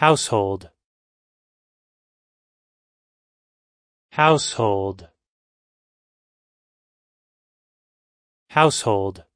Household Household Household